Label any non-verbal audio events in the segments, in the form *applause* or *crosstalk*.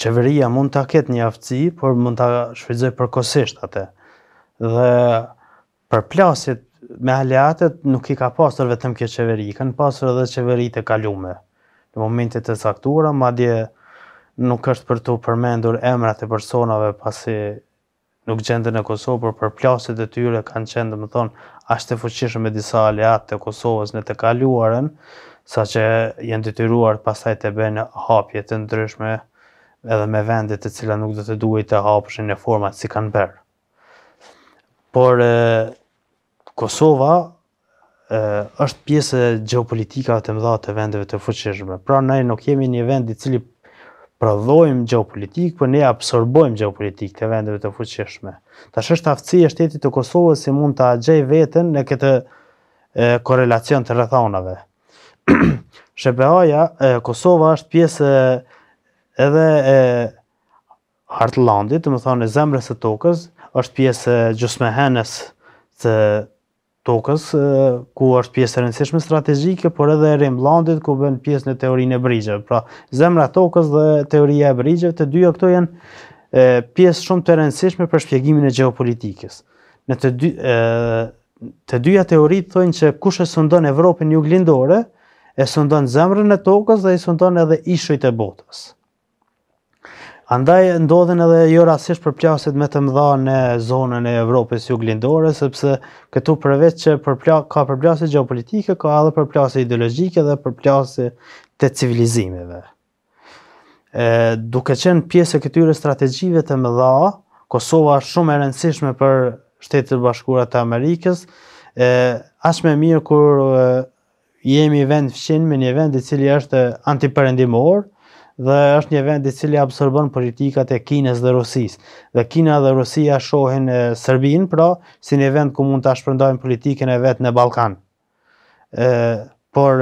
qeveria mund të aket një aftësi, por mund të shfridzoj përkosisht atë. Dhe për plasit me aleatet nuk i ka pasur vetëm kjo qeveri, i kanë pasur edhe qeveri të kalume. Në momentit të saktura, ma dje nuk është për të përmendur emrat e personave pasi nuk gjendë në Kosovë, por për plasit e tyre kanë qendë, më thonë, ashtë të fuqishë me disa aleat të Kosovës në të kaluaren, sa që jenë të tyruar pasaj të bëjnë hapje të ndryshme, edhe me vendet të cila nuk dhe të duhet të hapëshin në format si kanë berë. Por, e, Kosova e, është pjesë geopolitika të mdha të vendeve të fëqeshme. Pra, ne nuk jemi një vend i cili pradhojmë geopolitikë, për ne absorbojmë geopolitikë të vendeve të fëqeshme. Tash është aftësi e shtetit të Kosovës si mund të agjej vetën në këtë e, korelacion të rëthanave. *clears throat* Shepehaja, Kosova është pjesë edhe e Heartlandit, më thonë e zemrës së tokës, është pjesë gjysmëhenës të tokës, ku është pjesë e rëndësishme strategjike, por edhe e Rimlandit, ku bën pjesë në teorinë e brigjeve. Pra, zemra e tokës dhe teoria e brigjeve, të dyja këto janë pjesë shumë të rëndësishme për shpjegimin e gjeopolitikës. Në të dy e, të dyja teoritë thonë që kush e sundon Evropën juglindore, e sundon zemrën e tokës dhe i sundon edhe ishujt e botës. Andaj ndodhen edhe jo rastësisht përplasjet me të mëdha në zonën e Evropës juglindore, sepse këtu përveç që përpla ka përplasje gjeopolitike, ka edhe përplasje ideologjike dhe përplasje të civilizimeve. Ë duke qenë pjesë e këtyre strategjive të mëdha, Kosova është shumë e rëndësishme për Shtetet e Bashkuara të Amerikës, ë as më mirë kur e, jemi vend fëqin me një vend i cili është antiperendimor, dhe është një vend i cili absorbon politikat e Kinës dhe Rusis. Dhe Kina dhe Rusia shohin Serbin pra si një vend ku mund ta shpërndajnë politikën e vet në Ballkan. ë por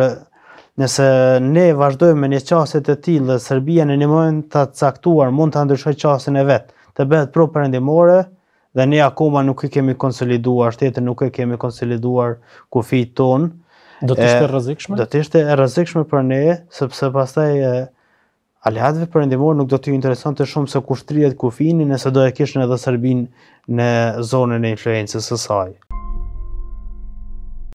nëse ne vazhdojmë me një qasje të tillë dhe Serbia në një moment të caktuar mund të ndryshojë qasjen e vet, të bëhet pro perëndimore dhe ne akoma nuk e kemi konsoliduar shtetin, nuk e kemi konsoliduar tonë. Do të ishte rrezikshme? Do të ishte rrezikshme për ne, sepse pastaj aleatëve përëndimor nuk do t'ju interesant të shumë se kushtrijet kufini nëse do e kishën edhe Serbin në zonën e influencës sësaj.